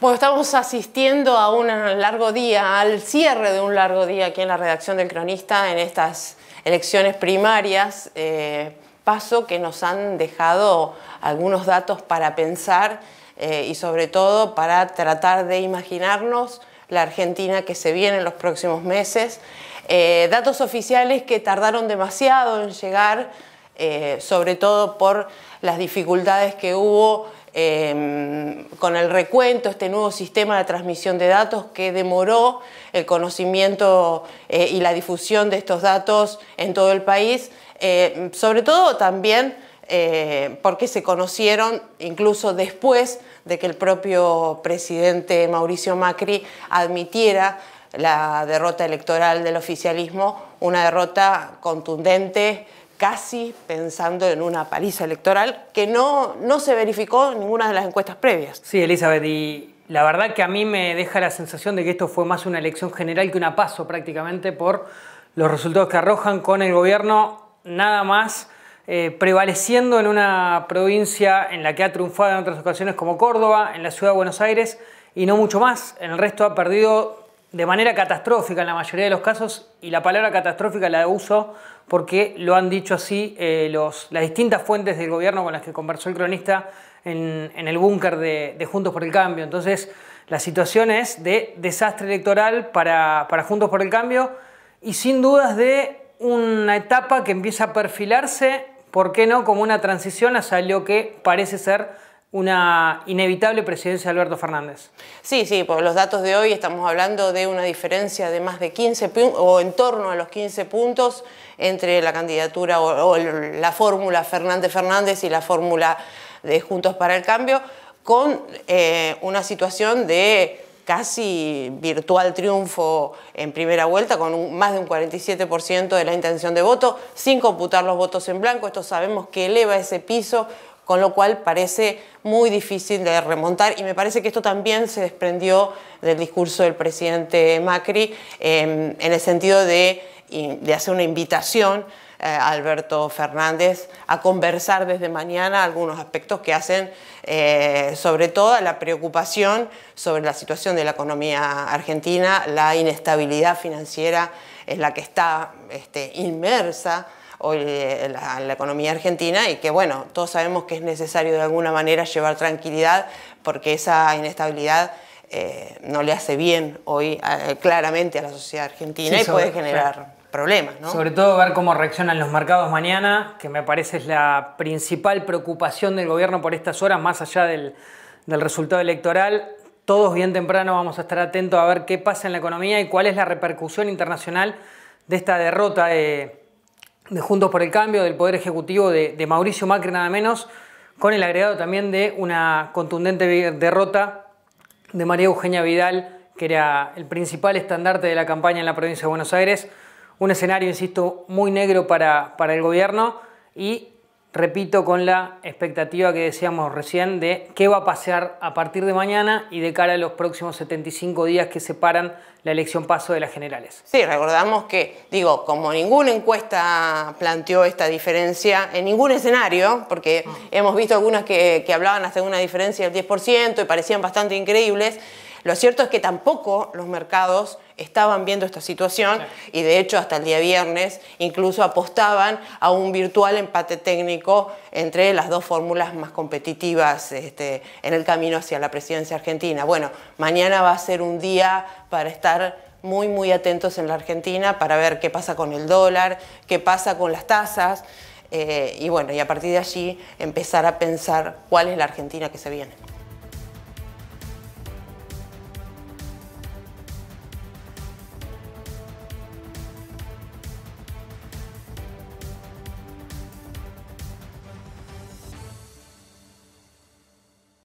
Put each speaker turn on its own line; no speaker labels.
Bueno, estamos asistiendo a un largo día, al cierre de un largo día aquí en la redacción del cronista en estas elecciones primarias, eh, paso que nos han dejado algunos datos para pensar eh, y sobre todo para tratar de imaginarnos la Argentina que se viene en los próximos meses. Eh, datos oficiales que tardaron demasiado en llegar, sobre todo por las dificultades que hubo Em, con el recuento, este nuevo sistema de transmisión de datos que demoró el conocimiento eh, y la difusión de estos datos en todo el país, em, sobre todo también eh, porque se conocieron incluso después de que el propio presidente Mauricio Macri admitiera la derrota electoral del oficialismo, una derrota contundente, casi pensando en una paliza electoral que no, no se verificó en ninguna de las encuestas previas. Sí, Elizabeth, y
la verdad que a mí me deja la sensación de que esto fue más una elección general que una paso prácticamente por los resultados que arrojan con el gobierno nada más eh, prevaleciendo en una provincia en la que ha triunfado en otras ocasiones como Córdoba, en la ciudad de Buenos Aires, y no mucho más. En el resto ha perdido de manera catastrófica en la mayoría de los casos, y la palabra catastrófica la uso porque lo han dicho así eh, los, las distintas fuentes del gobierno con las que conversó el cronista en, el búnker de, Juntos por el Cambio. Entonces, la situación es de desastre electoral para, para Juntos por el Cambio y sin dudas de una etapa que empieza a perfilarse, ¿por qué no?, como una
transición hacia lo que parece ser una inevitable presidencia de Alberto Fernández. Sí, sí, por los datos de hoy estamos hablando de una diferencia de más de 15 o en torno a los 15 puntos entre la candidatura o, la fórmula Fernández-Fernández y la fórmula de Juntos para el Cambio, con eh, una situación de casi virtual triunfo en primera vuelta, con más de un 47% de la intención de voto, sin computar los votos en blanco. Esto sabemos que eleva ese piso con lo cual parece muy difícil de remontar y me parece que esto también se desprendió del discurso del presidente Macri em, en el sentido de, hacer una invitación eh, a Alberto Fernández a conversar desde mañana algunos aspectos que hacen eh, sobre todo la preocupación sobre la situación de la economía argentina, la inestabilidad financiera en la que está este, inmersa hoy eh, la, la economía argentina y que bueno, todos sabemos que es necesario de alguna manera llevar tranquilidad porque esa inestabilidad eh, no le hace bien hoy eh, claramente a la sociedad argentina y puede generar
problemas. Sobre todo ver cómo reaccionan los mercados mañana, que me parece es la principal preocupación del gobierno por estas horas, más allá del, del resultado electoral. Todos bien temprano vamos a estar atentos a ver qué pasa en la economía y cuál es la repercusión internacional de esta derrota de de Juntos por el Cambio, del Poder Ejecutivo de, Mauricio Macri nada menos, con el agregado también de una contundente derrota de María Eugenia Vidal, que era el principal estandarte de la campaña en la provincia de Buenos Aires. Un escenario, insisto, muy negro para, para el gobierno y repito, con la expectativa que decíamos recién de qué va a pasar a partir de mañana y de cara a los próximos 75 días que separan la elección paso de las generales.
Sí, recordamos que, digo, como ninguna encuesta planteó esta diferencia, en ningún escenario, porque ah. hemos visto algunas que, hablaban hasta de una diferencia del 10% y parecían bastante increíbles, lo cierto es que tampoco los mercados estaban viendo esta situación y de hecho hasta el día viernes incluso apostaban a un virtual empate técnico entre las dos fórmulas más competitivas este, en el camino hacia la presidencia argentina. Bueno, mañana va a ser un día para estar muy, muy atentos en la Argentina para ver qué pasa con el dólar, qué pasa con las tasas. Eh, y bueno, y a partir de allí empezar a pensar cuál es la Argentina que se viene.